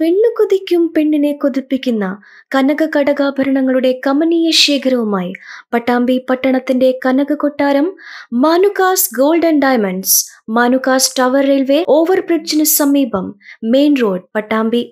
പെണ്ണു കൊതിക്കും പെണ്ണിനെ കൊതിപ്പിക്കുന്ന കനക കടകാഭരണങ്ങളുടെ കമനീയ ശേഖരവുമായി പട്ടാമ്പി പട്ടണത്തിന്റെ കനക കൊട്ടാരം Manukas gold and diamonds Manukas tower railway ഓവർബ്രിഡ്ജിന് സമീപം മെയിൻ റോഡ് പട്ടാമ്പി